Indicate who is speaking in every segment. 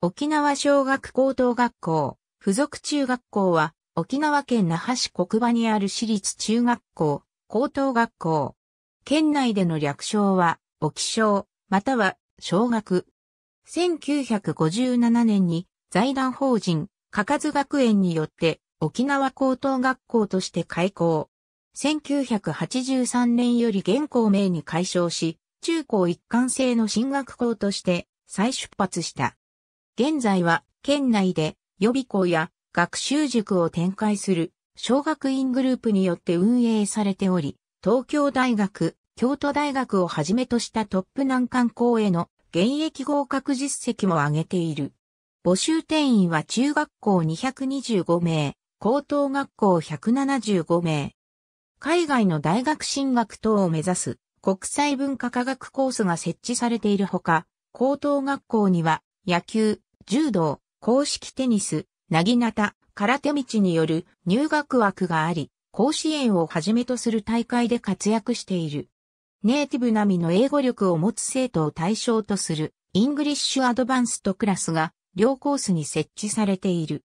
Speaker 1: 沖縄小学高等学校、附属中学校は、沖
Speaker 2: 縄県那覇市国場にある私立中学校、高等学校。県内での略称は、沖小、または、小学。1957年に、財団法人、かかず学園によって、沖縄高等学校として開校。1983年より現校名に改称し、中高一貫制の進学校として再出発した。現在は県内で予備校や学習塾を展開する小学院グループによって運営されており、東京大学、京都大学をはじめとしたトップ難関校への現役合格実績も上げている。募集定員は中学校225名、高等学校175名。海外の大学進学等を目指す国際文化科学コースが設置されているほか、高等学校には野球、柔道、公式テニス、なぎなた、空手道による入学枠があり、甲子園をはじめとする大会で活躍している。ネイティブ並みの英語力を持つ生徒を対象とするイングリッシュアドバンストクラスが両コースに設置されている。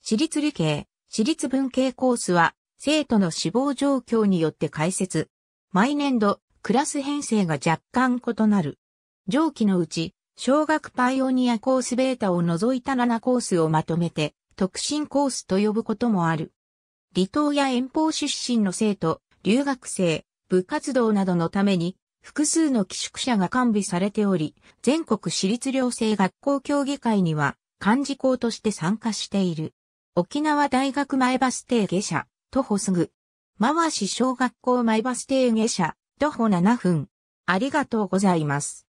Speaker 2: 私立理系、私立文系コースは生徒の志望状況によって解説。毎年度、クラス編成が若干異なる。上記のうち、小学パイオニアコースベータを除いた7コースをまとめて、特進コースと呼ぶこともある。離島や遠方出身の生徒、留学生、部活動などのために、複数の寄宿舎が完備されており、全国私立寮生学校協議会には、幹事校として参加している。沖縄大学前バス停下車、徒歩すぐ。回し小学校前バス停下車、徒歩7
Speaker 1: 分。ありがとうございます。